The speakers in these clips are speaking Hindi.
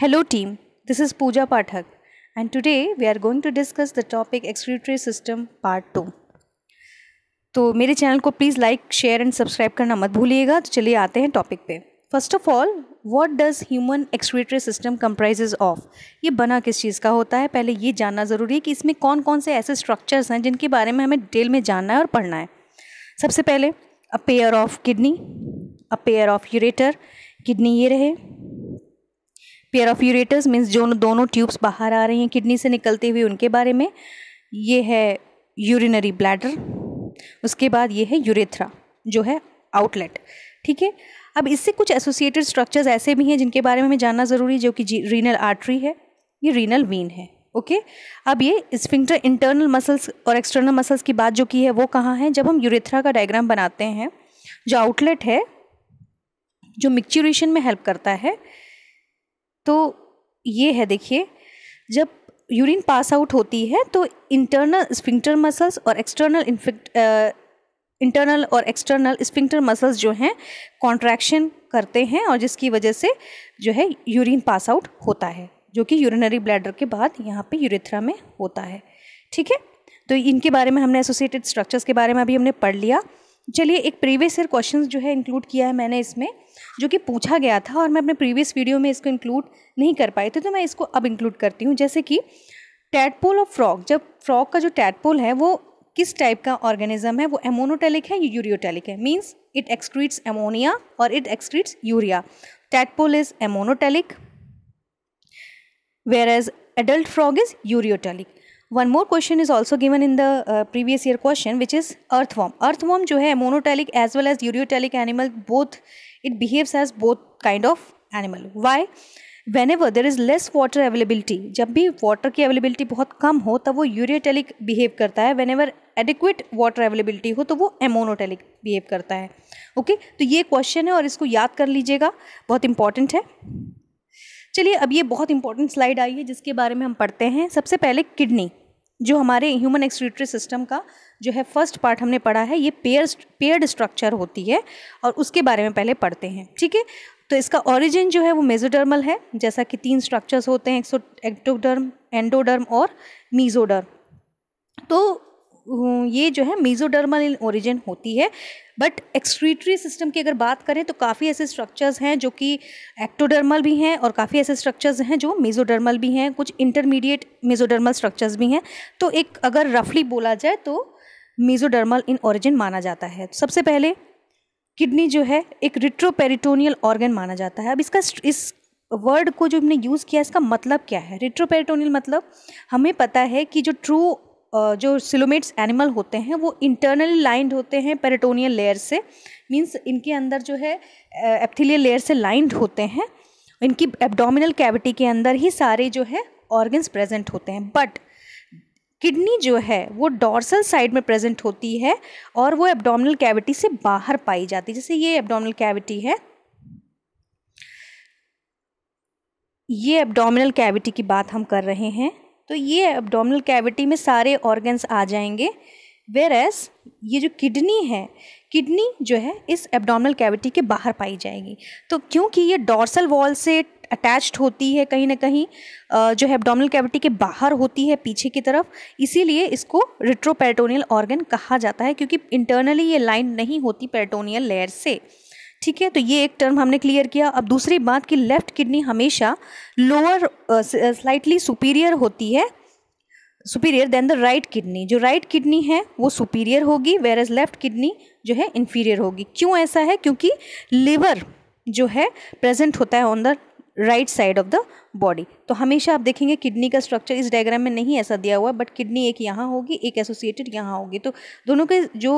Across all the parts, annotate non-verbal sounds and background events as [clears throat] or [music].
Hello team, this is Pooja Pathak and today we are going to discuss the topic excretory system part 2. तो मेरे चैनल को please like share and subscribe करना मत भूलिएगा तो चलिए आते हैं टॉपिक पे first of all what does human excretory system comprises of ये बना किस चीज़ का होता है पहले ये जानना ज़रूरी है कि इसमें कौन कौन से ऐसे स्ट्रक्चर्स हैं जिनके बारे में हमें डिटेल में जानना है और पढ़ना है सबसे पहले a pair of kidney a pair of ureter kidney ये रहे पेयर ऑफ यूरेटर्स मीन्स जो दोनों ट्यूब्स बाहर आ रही हैं किडनी से निकलते हुए उनके बारे में ये है यूरिनरी ब्लैडर उसके बाद ये है यूरेथ्रा जो है आउटलेट ठीक है अब इससे कुछ एसोसिएटेड स्ट्रक्चर्स ऐसे भी हैं जिनके बारे में हमें जानना ज़रूरी है जो कि रीनल आर्टरी है ये रीनल वीन है ओके अब ये स्फिंक्टर इंटरनल मसल्स और एक्सटर्नल मसल्स की बात जो की है वो कहाँ है जब हम यूरेथ्रा का डायग्राम बनाते हैं जो आउटलेट है जो मिक्चुरेशन में हेल्प करता है तो ये है देखिए जब यूरिन पास आउट होती है तो इंटरनल स्पिंक्टर मसल्स और एक्सटर्नल इंटरनल और एक्सटर्नल स्पिंक्टर मसल्स जो हैं कॉन्ट्रैक्शन करते हैं और जिसकी वजह से जो है यूरिन पास आउट होता है जो कि यूरिनरी ब्लैडर के बाद यहाँ पे यूरेथ्रा में होता है ठीक है तो इनके बारे में हमने एसोसिएटेड स्ट्रक्चर्स के बारे में अभी हमने पढ़ लिया चलिए एक प्रीवियस ईयर क्वेश्चन जो है इंक्लूड किया है मैंने इसमें जो कि पूछा गया था और मैं अपने प्रीवियस वीडियो में इसको इंक्लूड नहीं कर पाई थी तो मैं इसको अब इंक्लूड करती हूँ जैसे कि टैटपोल और फ्रॉक जब फ्रॉक का जो टैटपोल है वो किस टाइप का ऑर्गेनिज्म है वो एमोनोटेलिक है यूरियोटेलिक है मीन्स इट एक्सक्रीट्स एमोनिया और it excretes urea tadpole is ammonotelic whereas adult frog is ureotelic one more question is also given in the previous year question which is earthworm earthworm जो है ammonotelic as well as ureotelic animal both it behaves as both kind of animal why whenever there is less water availability जब भी water की availability बहुत कम हो तब वो ureotelic behave करता है whenever adequate water availability हो तो वो ammonotelic behave करता है okay? तो ये question है और इसको याद कर लीजिएगा बहुत important है चलिए अब ये बहुत इंपॉर्टेंट स्लाइड आई है जिसके बारे में हम पढ़ते हैं सबसे पहले किडनी जो हमारे ह्यूमन एक्सक्रीटरी सिस्टम का जो है फर्स्ट पार्ट हमने पढ़ा है ये पेयर पेयर्ड स्ट्रक्चर होती है और उसके बारे में पहले पढ़ते हैं ठीक है तो इसका ओरिजिन जो है वो मेजोडर्मल है जैसा कि तीन स्ट्रक्चर्स होते हैं एक्सो एक्टोडर्म एंडोडर्म और मीजोडर्म तो हम्म, ये जो है मीजोडर्मल इन ओरिजिन होती है बट एक्सक्रीटरी सिस्टम की अगर बात करें तो काफ़ी ऐसे स्ट्रक्चर्स हैं जो कि एक्टोडर्मल भी हैं और काफ़ी ऐसे स्ट्रक्चर्स हैं जो मेजोडर्मल भी हैं कुछ इंटरमीडिएट मेजोडर्मल स्ट्रक्चर्स भी हैं तो एक अगर रफली बोला जाए तो मेजोडर्मल इन ऑरिजिन माना जाता है सबसे पहले किडनी जो है एक रिट्रोपेरिटोनियल ऑर्गन माना जाता है अब इसका इस वर्ड को जो हमने यूज़ किया इसका मतलब क्या है रिट्रोपेरिटोनियल मतलब हमें पता है कि जो ट्रू जो सिलोमेट्स एनिमल होते हैं वो इंटरनली लाइंड होते हैं पेरेटोनियल लेयर से मींस इनके अंदर जो है एप्थीलियल लेयर से लाइंड होते हैं इनकी एब्डोमिनल कैविटी के अंदर ही सारे जो है ऑर्गन्स प्रेजेंट होते हैं बट किडनी जो है वो डॉर्सल साइड में प्रेजेंट होती है और वो एब्डोमिनल कैविटी से बाहर पाई जाती है जैसे ये एब्डोमिनल कैविटी है ये एब्डोमिनल कैविटी की बात हम कर रहे हैं तो ये एब्डोमिनल कैविटी में सारे ऑर्गन्स आ जाएंगे वेर एस ये जो किडनी है किडनी जो है इस एब्डोमिनल कैविटी के बाहर पाई जाएगी तो क्योंकि ये डॉर्सल वॉल से अटैच्ड होती है कहीं ना कहीं जो है एब्डोमिनल कैविटी के बाहर होती है पीछे की तरफ इसीलिए इसको रिट्रोपेरिटोनियल ऑर्गन कहा जाता है क्योंकि इंटरनली ये लाइन नहीं होती पेरिटोनियल लेयर से ठीक है तो ये एक टर्म हमने क्लियर किया अब दूसरी बात कि लेफ़्ट किडनी हमेशा लोअर स्लाइटली सुपीरियर होती है superior than the right kidney जो राइट right किडनी है वो सुपीरियर होगी वेर एज लेफ्ट किडनी जो है इन्फीरियर होगी क्यों ऐसा है क्योंकि लिवर जो है प्रेजेंट होता है on the right side of the body तो हमेशा आप देखेंगे किडनी का स्ट्रक्चर इस डायग्राम में नहीं ऐसा दिया हुआ बट किडनी एक यहाँ होगी एक एसोसिएटेड यहाँ होगी तो दोनों के जो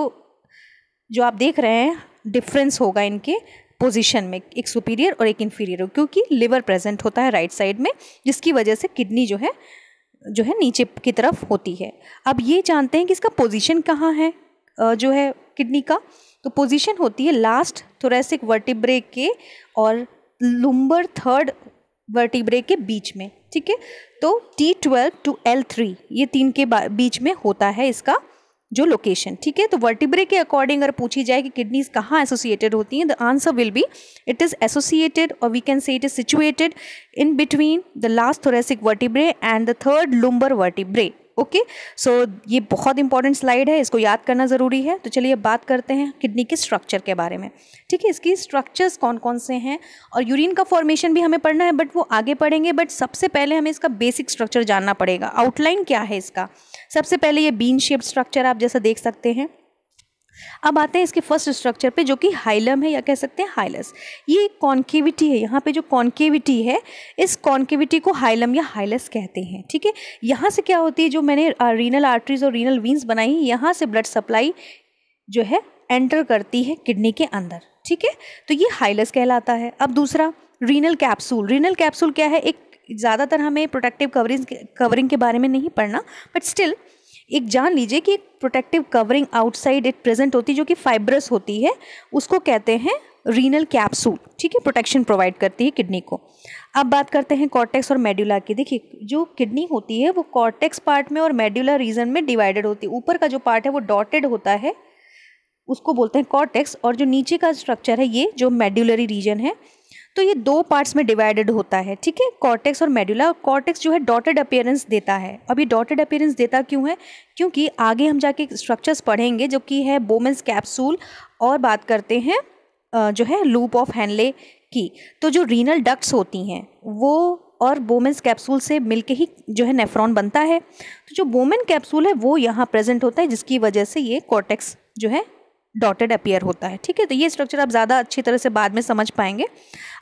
जो आप देख रहे हैं डिफरेंस होगा इनके पोजीशन में एक सुपीरियर और एक इन्फीरियर क्योंकि लिवर प्रेजेंट होता है राइट साइड में जिसकी वजह से किडनी जो है जो है नीचे की तरफ होती है अब ये जानते हैं कि इसका पोजीशन कहाँ है जो है किडनी का तो पोजीशन होती है लास्ट थोरेसिक वर्टिब्रे के और लुम्बर थर्ड वर्टिब्रे के बीच में ठीक है तो T twelve to L three ये तीन के बीच में होता है इसका जो लोकेशन ठीक है तो वर्टिब्रे के अकॉर्डिंग अगर पूछी जाए कि किडनीज कहाँ एसोसिएटेड होती हैं the answer will be it is associated और we can say it is situated in between the last thoracic vertebrae and the third lumbar vertebrae okay so ये बहुत इंपॉर्टेंट स्लाइड है इसको याद करना ज़रूरी है तो चलिए बात करते हैं किडनी के स्ट्रक्चर के बारे में ठीक है इसकी स्ट्रक्चर्स कौन कौन से हैं और यूरिन का फॉर्मेशन भी हमें पढ़ना है बट वो आगे पढ़ेंगे बट सबसे पहले हमें इसका बेसिक स्ट्रक्चर जानना पड़ेगा आउटलाइन क्या है इसका सबसे पहले ये बीन शेप स्ट्रक्चर आप जैसा देख सकते हैं अब आते हैं इसके फर्स्ट स्ट्रक्चर पे जो कि हाइलम है या कह सकते हैं हाइलस ये कॉन्केविटी है यहाँ पे जो कॉन्केविटी है इस कॉन्केविटी को हाइलम या हाइलस कहते हैं ठीक है यहाँ से क्या होती है जो मैंने रीनल आर्टरीज और रीनल वीन्स बनाई यहाँ से ब्लड सप्लाई जो है एंटर करती है किडनी के अंदर ठीक है तो ये हाइलस कहलाता है अब दूसरा रीनल कैप्सूल रीनल कैप्सूल क्या है एक ज़्यादातर हमें प्रोटेक्टिव कवरिंग कवरिंग के बारे में नहीं पढ़ना बट स्टिल एक जान लीजिए कि एक protective covering outside it present होती है जो कि फाइब्रस होती है उसको कहते हैं रीनल कैप्सूल ठीक है प्रोटेक्शन प्रोवाइड करती है किडनी को अब बात करते हैं कॉर्टेक्स और मेड्यूला की देखिए जो किडनी होती है वो कॉर्टेक्स पार्ट में और मेड्यूला रीजन में डिवाइडेड होती है ऊपर का जो पार्ट है वो डॉटेड होता है उसको बोलते हैं कॉर्टेक्स और जो नीचे का स्ट्रक्चर है ये जो मेड्यूलरी रीजन है तो ये दो पार्ट्स में डिवाइडेड होता है ठीक है कॉर्टेक्स और मेडुला कॉर्टेक्स जो है डॉटेड अपेयरेंस देता है अब ये डॉटेड अपेयरेंस देता क्यों है क्योंकि आगे हम जाके स्ट्रक्चर्स पढ़ेंगे जो कि है बोमेंस कैप्सूल और बात करते हैं जो है लूप ऑफ हैंडले की तो जो रीनल डक्ट्स होती हैं वो और बोमेंस कैप्सूल से मिलके ही जो है नेफ्रॉन बनता है तो जो बोमेन कैप्सूल है वो यहाँ प्रेजेंट होता है जिसकी वजह से ये कॉर्टेक्स जो है डॉटेड अपियर होता है ठीक है तो ये स्ट्रक्चर आप ज़्यादा अच्छी तरह से बाद में समझ पाएंगे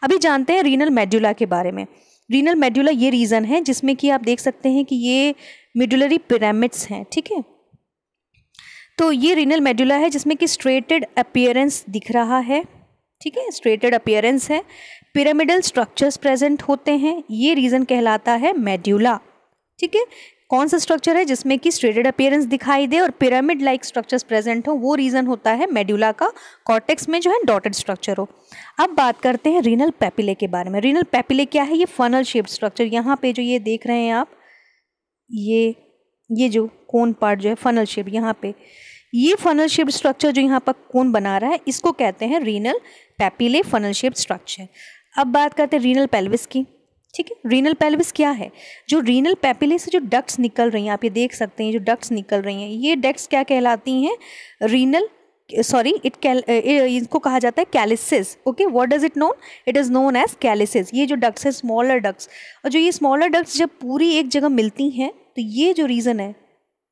अभी जानते हैं रीनल मेड्यूला के बारे में रीनल मेड्यूला ये रीज़न है जिसमें कि आप देख सकते हैं कि ये मेडुलरी पिरामिड्स हैं ठीक है तो ये रीनल मेड्यूला है जिसमें कि स्ट्रेटेड अपियरेंस दिख रहा है ठीक है स्ट्रेटेड अपियरेंस है पिरामिडल स्ट्रक्चर्स प्रेजेंट होते हैं ये रीज़न कहलाता है मेड्यूला ठीक है कौन सा स्ट्रक्चर है जिसमें कि स्ट्रेटेड अपेयरेंस दिखाई दे और पिरामिड लाइक स्ट्रक्चर्स प्रेजेंट हो वो रीज़न होता है मेड्यूला का कॉर्टेक्स में जो है डॉटेड स्ट्रक्चर हो अब बात करते हैं रीनल पैपिले के बारे में रीनल पैपिले क्या है ये फनल शेप स्ट्रक्चर यहाँ पे जो ये देख रहे हैं आप ये ये जो कौन पार्ट जो है फनल शेप यहाँ पे ये फनल शेप स्ट्रक्चर जो यहाँ पर कौन बना रहा है इसको कहते हैं renal papillae funnel shape structure अब बात करते हैं रीनल पेल्विस की ठीक है रीनल पेल्विस क्या है जो रीनल पैपिले से जो डक्ट्स निकल रही हैं आप ये देख सकते हैं जो डक्ट्स निकल रही हैं ये डक्ट्स क्या कहलाती हैं रीनल सॉरी इट कैल इनको कहा जाता है calyces okay what does it known it is known as calyces ये जो डक्स है स्मॉलर डक्स और जो ये स्मॉलर डक्स जब पूरी एक जगह मिलती हैं तो ये जो रीज़न है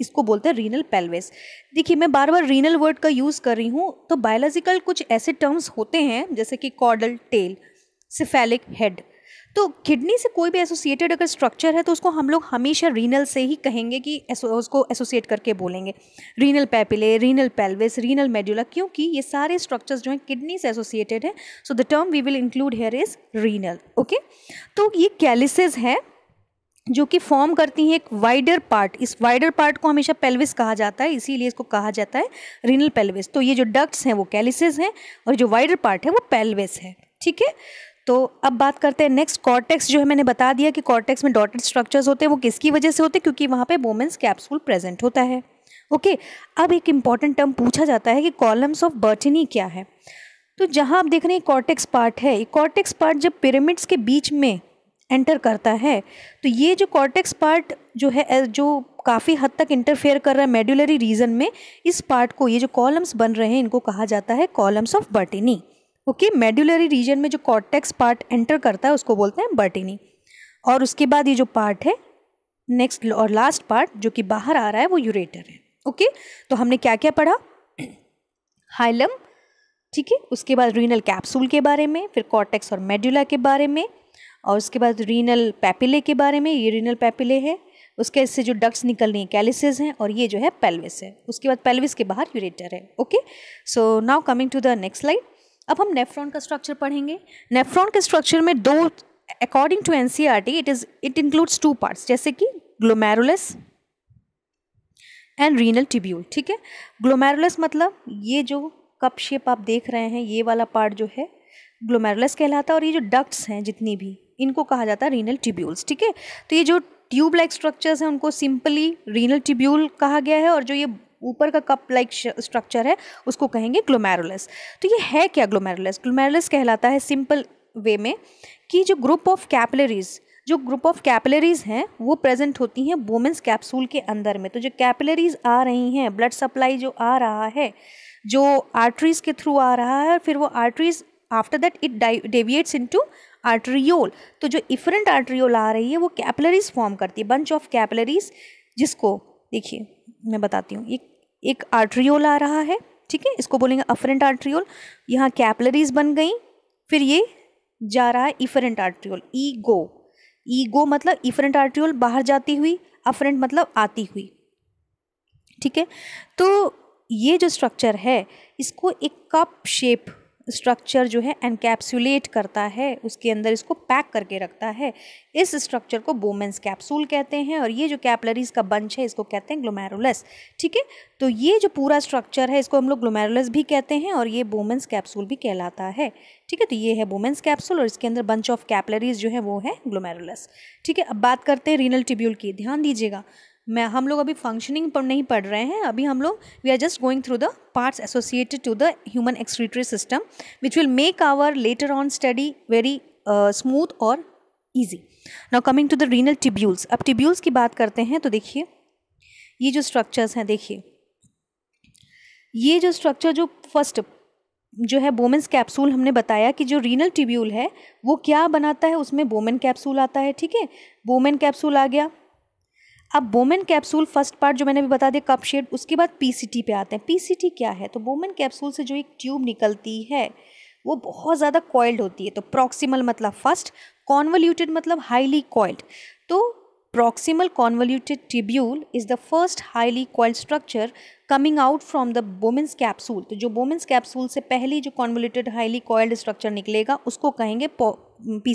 इसको बोलते हैं रीनल पेल्विस देखिए मैं बार बार रीनल वर्ड का यूज़ कर रही हूँ तो बायोलॉजिकल कुछ ऐसे टर्म्स होते हैं जैसे कि कॉडल टेल सिफेलिक हेड तो किडनी से कोई भी एसोसिएटेड अगर स्ट्रक्चर है तो उसको हम लोग हमेशा रीनल से ही कहेंगे कि उसको एसोसिएट करके बोलेंगे renal papillae renal pelvis renal medulla क्योंकि ये सारे स्ट्रक्चर्स जो हैं किडनी से एसोसिएटेड है so the term we will include here is renal okay तो ये कैलिसज हैं जो कि फॉर्म करती हैं एक वाइडर पार्ट इस वाइडर पार्ट को हमेशा पेल्विस कहा जाता है इसीलिए इसको कहा जाता है रीनल पेल्विस तो ये जो डक्ट्स हैं वो कैलिसज हैं और जो वाइडर पार्ट है वो पेल्विस है ठीक है तो अब बात करते हैं नेक्स्ट कॉर्टेक्स जो है मैंने बता दिया कि कॉर्टेक्स में डॉटेड स्ट्रक्चर्स होते हैं वो किसकी वजह से होते हैं क्योंकि वहाँ पे वोमेंस कैप्सूल प्रेजेंट होता है ओके okay, अब एक इम्पॉर्टेंट टर्म पूछा जाता है कि कॉलम्स ऑफ बर्टनी क्या है तो जहाँ आप देख रहे हैं कॉर्टेक्स पार्ट है कॉर्टेक्स पार्ट जब पिरामिड्स के बीच में एंटर करता है तो ये जो कॉर्टेक्स पार्ट जो है जो काफ़ी हद तक इंटरफेयर कर रहा है मेडुलरी रीजन में इस पार्ट को ये जो कॉलम्स बन रहे हैं इनको कहा जाता है columns of Bertini okay medullary region में जो कॉर्टेक्स पार्ट एंटर करता है उसको बोलते हैं बर्टिनी और उसके बाद ये जो पार्ट है नेक्स्ट और लास्ट पार्ट जो कि बाहर आ रहा है वो यूरेटर है ओके तो हमने क्या क्या पढ़ा हाइलम [clears throat] ठीक है उसके बाद रीनल कैप्सूल के बारे में फिर कॉर्टेक्स और मेड्यूला के बारे में और उसके बाद रीनल पैपिले के बारे में ये रीनल पैपिले है उसके इससे जो डक्ट्स निकल रही हैं कैलिसिस हैं और ये जो है पेल्विस है उसके बाद पेल्विस के बाहर यूरेटर है okay so now coming to the next slide अब हम नेफ्रॉन का स्ट्रक्चर पढ़ेंगे नेफ्रॉन के स्ट्रक्चर में दो according to N C R T it is it includes two part जैसे कि ग्लोमेरुलस एंड रीनल टिब्यूल ठीक है ग्लोमेरुलस मतलब ये जो कप शेप आप देख रहे हैं ये वाला पार्ट जो है ग्लोमेरुलस कहलाता है और ये जो डक्ट्स हैं जितनी भी इनको कहा जाता है रीनल ट्यूब्यूल्स ठीक है तो ये जो ट्यूब लाइक स्ट्रक्चर्स हैं उनको सिंपली रीनल ट्यूब्यूल कहा गया है और जो ये ऊपर का कप लाइक स्ट्रक्चर है उसको कहेंगे ग्लोमेरुलस तो ये है क्या ग्लोमेरुलस ग्लोमेरुलस कहलाता है सिंपल वे में कि जो ग्रुप ऑफ कैपलरीज जो ग्रुप ऑफ कैपलरीज हैं वो प्रेजेंट होती हैं वोमेंस कैप्सूल के अंदर में तो जो कैपलरीज आ रही हैं ब्लड सप्लाई जो आ रहा है जो आर्टरीज के थ्रू आ रहा है फिर वो arteries after that it deviates into arteriole तो जो इफरेंट आर्ट्रियोल आ रही है वो कैपलरीज फॉर्म करती है बंच ऑफ कैपलरीज जिसको देखिए मैं बताती हूँ एक एक आर्ट्रियोल आ रहा है ठीक है इसको बोलेंगे अफरेंट आर्ट्रियोल यहाँ कैपलरीज बन गई फिर ये जा रहा है इफरेंट आर्ट्रियोल ईगो ईगो मतलब इफरेंट आर्ट्रियोल बाहर जाती हुई अफरेंट मतलब आती हुई ठीक है तो ये जो स्ट्रक्चर है इसको एक कप शेप स्ट्रक्चर जो है एनकैप्सुलेट करता है उसके अंदर इसको पैक करके रखता है इस स्ट्रक्चर को बोमेंस कैप्सूल कहते हैं और ये जो कैपलरीज का बंच है इसको कहते हैं ग्लोमेरुलस ठीक है तो ये जो पूरा स्ट्रक्चर है इसको हम लोग ग्लोमेरुलस भी कहते हैं और ये बोमेंस कैप्सूल भी कहलाता है ठीक है तो ये है बोमेंस कैप्सूल और इसके अंदर बंच ऑफ कैपलरीज जो है वो है ग्लोमेरुलस ठीक है अब बात करते हैं रीनल टिब्यूल की ध्यान दीजिएगा मैं हम लोग अभी फंक्शनिंग पर नहीं पढ़ रहे हैं अभी हम लोग we are just going through the parts associated to the human excretory system which will make our later on study very smooth और easy now coming to the renal tubules अब टिब्यूल्स की बात करते हैं तो देखिए ये जो स्ट्रक्चर्स हैं देखिए ये जो स्ट्रक्चर जो फर्स्ट जो है बोमेंस कैप्सूल हमने बताया कि जो रीनल टिब्यूल है वो क्या बनाता है उसमें बोमेन कैप्सूल आता है ठीक है बोमेन कैप्सूल आ गया अब बोमेन कैप्सूल फर्स्ट पार्ट जो मैंने अभी बता दिया कप शेड उसके बाद पीसीटी पे आते हैं पीसीटी क्या है तो बोमेन कैप्सूल से जो एक ट्यूब निकलती है वो बहुत ज़्यादा कॉइल्ड होती है तो प्रॉक्सिमल मतलब फर्स्ट कॉन्वोल्यूटेड मतलब हाईली कॉइल्ड तो proximal convoluted tubule is the first highly coiled structure coming out from the Bowman's capsule तो जो वोमेंस कैप्सूल से पहली जो कॉन्वल्यूटेड हाईली कॉइल्ड स्ट्रक्चर निकलेगा उसको कहेंगे पी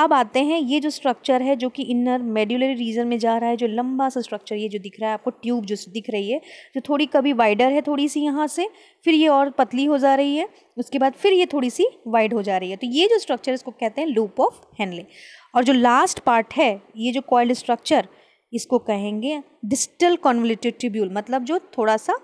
अब आते हैं ये जो स्ट्रक्चर है जो कि इनर मेड्यूलरी रीजन में जा रहा है जो लंबा सा स्ट्रक्चर ये जो दिख रहा है आपको ट्यूब जो दिख रही है जो थोड़ी कभी वाइडर है थोड़ी सी यहाँ से फिर ये और पतली हो जा रही है उसके बाद फिर ये थोड़ी सी वाइड हो जा रही है तो ये जो स्ट्रक्चर इसको कहते हैं लूप ऑफ हैंडले और जो लास्ट पार्ट है ये जो कॉयल स्ट्रक्चर इसको कहेंगे डिस्टल कॉन्वलेटेड ट्यूब्यूल मतलब जो थोड़ा सा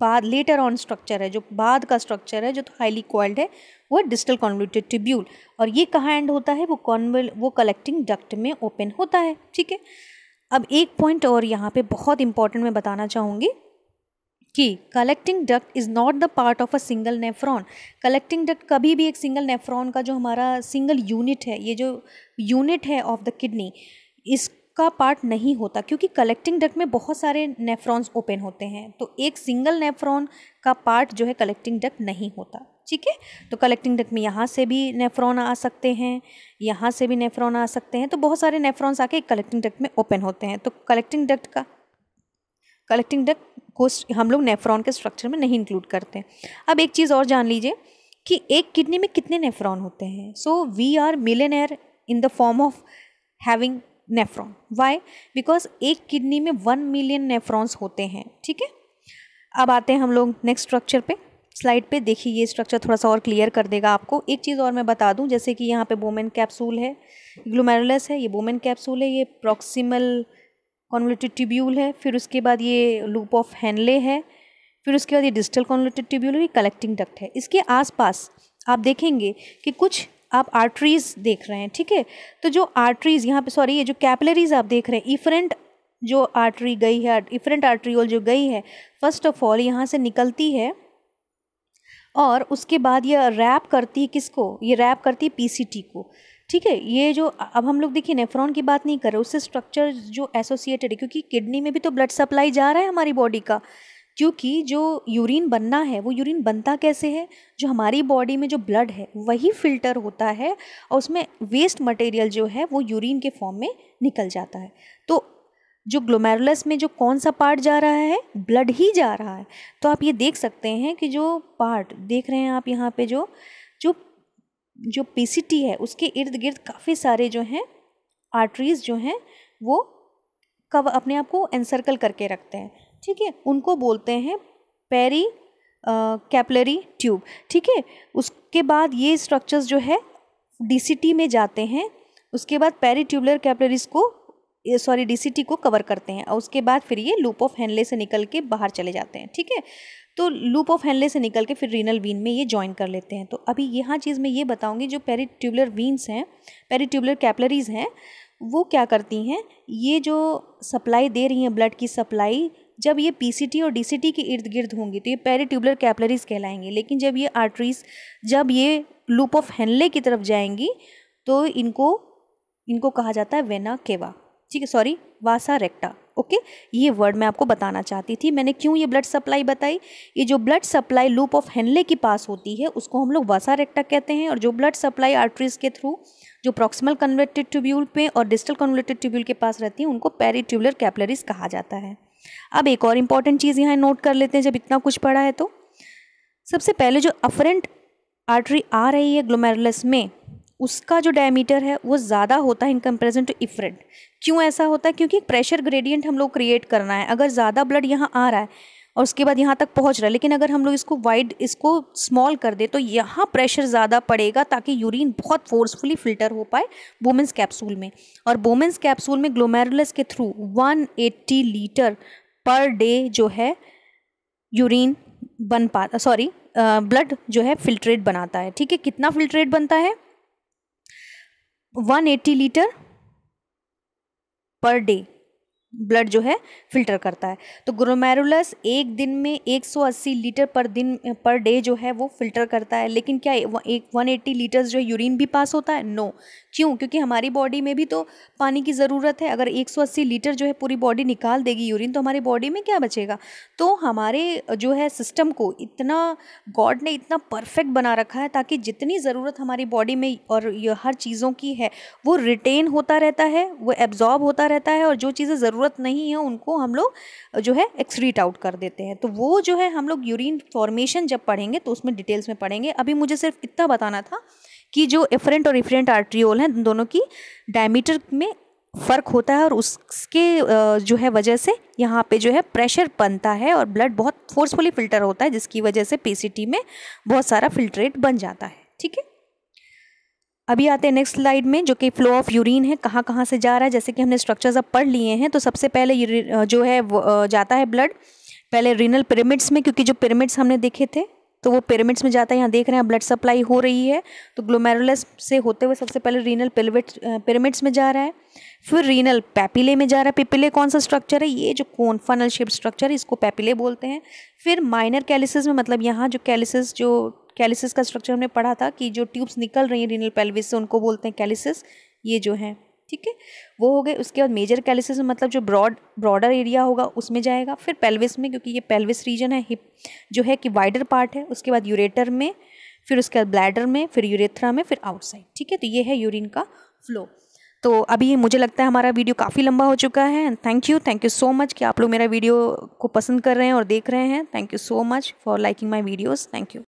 बाद लेटर ऑन स्ट्रक्चर है जो बाद का स्ट्रक्चर है जो तो हाईली क्वाल्ड है वो डिस्टल कॉन्वल्यूटेड ट्यूब्यूल और ये कहाँ एंड होता है वो कॉन्वल वो कलेक्टिंग डक्ट में ओपन होता है ठीक है अब एक पॉइंट और यहाँ पे बहुत इंपॉर्टेंट मैं बताना चाहूँगी कि collecting duct is not the part of a single nephron collecting duct कभी भी एक सिंगल नेफ्रॉन का जो हमारा सिंगल यूनिट है ये जो यूनिट है ऑफ द किडनी इस का पार्ट नहीं होता क्योंकि कलेक्टिंग डक्ट में बहुत सारे नेफ्रॉन्स ओपन होते हैं तो एक सिंगल नेफ्रॉन का पार्ट जो है कलेक्टिंग डक्ट नहीं होता ठीक है तो कलेक्टिंग डक्ट में यहाँ से भी नेफ्रॉन आ सकते हैं यहाँ से भी नेफ्रॉन आ सकते हैं तो बहुत सारे नेफ्रॉन्स आके कलेक्टिंग डक्ट में ओपन होते हैं तो कलेक्टिंग डक्ट का कलेक्टिंग डक्ट को हम लोग नेफ्रॉन के स्ट्रक्चर में नहीं इंक्लूड करते अब एक चीज़ और जान लीजिए कि एक किडनी में कितने नेफ्रॉन होते हैं सो वी आर मिलेनर in the form of having nephron why because एक किडनी में वन मिलियन नेफ्रॉन्स होते हैं ठीक है अब आते हैं हम लोग नेक्स्ट स्ट्रक्चर पे स्लाइड पे देखिए ये स्ट्रक्चर थोड़ा सा और क्लियर कर देगा आपको एक चीज़ और मैं बता दूं जैसे कि यहाँ पे बोमेन कैप्सूल है ग्लोमेरुलस है ये बोमेन कैप्सूल है ये प्रॉक्सिमल कॉन्वलेटेड ट्यूब्यूल है फिर उसके बाद ये लूप ऑफ हैनले है फिर उसके बाद ये डिजिटल कॉन्वलेटेड ट्यूब्यूल ये कलेक्टिंग डक्ट है इसके आसपास आप देखेंगे कि कुछ आप आर्टरीज़ देख रहे हैं ठीक है तो जो आर्टरीज़ यहाँ पे सॉरी ये जो कैपलरीज़ आप देख रहे हैं इफरेंट जो आर्टरी गई है इफरेंट आर्ट्रियोल जो गई है फर्स्ट ऑफ ऑल यहाँ से निकलती है और उसके बाद ये रैप करती है किसको ये रैप करती है पी को ठीक है ये जो अब हम लोग देखिए नेफ्रॉन की बात नहीं कर रहे उससे स्ट्रक्चर जो एसोसिएटेड है क्योंकि किडनी में भी तो ब्लड सप्लाई जा रहा है हमारी बॉडी का क्योंकि जो यूरिन बनना है वो यूरिन बनता कैसे है जो हमारी बॉडी में जो ब्लड है वही फिल्टर होता है और उसमें वेस्ट मटेरियल जो है वो यूरिन के फॉर्म में निकल जाता है तो जो ग्लोमेरुलस में जो कौन सा पार्ट जा रहा है ब्लड ही जा रहा है तो आप ये देख सकते हैं कि जो पार्ट देख रहे हैं आप यहाँ पे जो जो जो पी है उसके इर्द गिर्द काफ़ी सारे जो हैं आर्टरीज जो हैं वो कव अपने आप को एनसर्कल करके रखते हैं ठीक है उनको बोलते हैं पेरी कैपलरी ट्यूब ठीक है उसके बाद ये स्ट्रक्चर्स जो है डीसीटी में जाते हैं उसके बाद पेरी ट्यूबुलर कैपलरीज को सॉरी डीसीटी को कवर करते हैं और उसके बाद फिर ये लूप ऑफ हैंडले से निकल के बाहर चले जाते हैं ठीक है तो लूप ऑफ हैंडले से निकल के फिर रीनल वीन में ये ज्वाइन कर लेते हैं तो अभी यहाँ चीज़ मैं ये बताऊँगी जो पेरी ट्यूबलर वीन्स हैं पेरी ट्यूबलर कैपलरीज हैं वो क्या करती हैं ये जो सप्लाई दे रही हैं ब्लड की सप्लाई जब ये पी और डी के इर्द गिर्द होंगी तो ये ट्यूबुलर कैपलरीज कहलाएंगे लेकिन जब ये आर्टरीज जब ये लूप ऑफ हेनले की तरफ जाएंगी तो इनको इनको कहा जाता है वेना केवा ठीक है सॉरी वासा रेक्टा ओके ये वर्ड मैं आपको बताना चाहती थी मैंने क्यों ये ब्लड सप्लाई बताई ये जो blood supply loop of Henle के पास होती है उसको हम लोग वासा रेक्टा कहते हैं और जो ब्लड सप्लाई आर्टरीज के थ्रू जो प्रॉक्सिमल कन्वर्टेड ट्यूब्यूल पे और डिस्टल कन्वर्टेड ट्यूब्यूल के पास रहती है उनको पेरी ट्यूबुलर कैपलरीज कहा जाता है अब एक और इम्पॉर्टेंट चीज़ यहाँ नोट कर लेते हैं जब इतना कुछ पढ़ा है तो सबसे पहले जो अफरेंट आर्टरी आ रही है ग्लोमेरुलस में उसका जो डायमीटर है वो ज़्यादा होता है इन कंपेरिजन टू इफरेंट क्यों ऐसा होता है क्योंकि एक प्रेशर ग्रेडियंट हम लोग क्रिएट करना है अगर ज़्यादा ब्लड यहाँ आ रहा है और उसके बाद यहाँ तक पहुँच रहा है लेकिन अगर हम लोग इसको वाइड इसको स्मॉल कर दे तो यहाँ प्रेशर ज़्यादा पड़ेगा ताकि यूरिन बहुत फोर्सफुली फिल्टर हो पाए वोमेंस कैप्सूल में और वोमेंस कैप्सूल में ग्लोमेरुलस के थ्रू 180 लीटर पर डे जो है यूरिन बन पा सॉरी ब्लड जो है फिल्ट्रेट बनाता है ठीक है कितना फिल्ट्रेट बनता है one litre per day blood जो है फिल्टर करता है तो ग्रोमेरुलस एक दिन में 180 लीटर पर दिन पर डे जो है वो फिल्टर करता है लेकिन क्या एक 180 लीटर्स जो है यूरिन भी पास होता है नो क्यों क्योंकि हमारी बॉडी में भी तो पानी की ज़रूरत है अगर 180 लीटर जो है पूरी बॉडी निकाल देगी यूरिन तो हमारी बॉडी में क्या बचेगा तो हमारे जो है सिस्टम को इतना गॉड ने इतना परफेक्ट बना रखा है ताकि जितनी ज़रूरत हमारी बॉडी में और हर चीज़ों की है वो रिटेन होता रहता है वो एब्जॉर्ब होता रहता है और जो चीज़ें ज़रूरत ज़रूरत नहीं है उनको हम लोग जो है एक्सरीट आउट कर देते हैं तो वो जो है हम लोग यूरिन फॉर्मेशन जब पढ़ेंगे तो उसमें डिटेल्स में पढ़ेंगे अभी मुझे सिर्फ इतना बताना था कि जो एफरेंट और रिफरेंट आर्ट्रियोल हैं दोनों की डायमीटर में फ़र्क होता है और उसके जो है वजह से यहाँ पे जो है प्रेशर बनता है और ब्लड बहुत फोर्सफुली फिल्टर होता है जिसकी वजह से पीसीटी में बहुत सारा फिल्ट्रेट बन जाता है ठीक है अभी आते हैं नेक्स्ट स्लाइड में जो कि फ्लो ऑफ यूरिन है कहाँ कहाँ से जा रहा है जैसे कि हमने स्ट्रक्चर्स अब पढ़ लिए हैं तो सबसे पहले जो है जाता है ब्लड पहले रीनल पिरामिड्स में क्योंकि जो पिरामिड्स हमने देखे थे तो वो पिरामिड्स में जाता है यहाँ देख रहे हैं ब्लड सप्लाई हो रही है तो ग्लोमेरुलस से होते हुए सबसे पहले रीनल पिरामिड्स में जा रहा है फिर रीनल पैपिले में जा रहा है पिपिले कौन सा स्ट्रक्चर है ये जो कौन फनल शेप स्ट्रक्चर है इसको पैपिले बोलते हैं फिर माइनर कैलिसिस में मतलब यहाँ जो कैलिसिस जो कैलिसिस का स्ट्रक्चर हमने पढ़ा था कि जो ट्यूब्स निकल रही हैं रीनल पेल्विस से उनको बोलते हैं कैलिसिस ये जो है ठीक है वो हो गए उसके बाद मेजर कैलिसिस मतलब जो ब्रॉड ब्रॉडर एरिया होगा उसमें जाएगा फिर पेल्विस में क्योंकि ये पेल्विस रीजन है हिप जो है कि वाइडर पार्ट है उसके बाद यूरेटर में फिर उसके बाद ब्लैडर में फिर यूरेथ्रा में फिर आउटसाइड ठीक है तो ये है यूरिन का फ्लो तो अभी मुझे लगता है हमारा वीडियो काफ़ी लंबा हो चुका है thank you thank you so much कि आप लोग मेरा वीडियो को पसंद कर रहे हैं और देख रहे हैं thank you so much for liking my videos thank you